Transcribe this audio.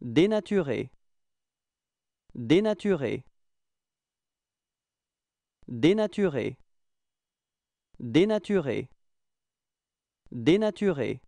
Dénaturé. Dénaturé. Dénaturé. Dénaturé. Dénaturer.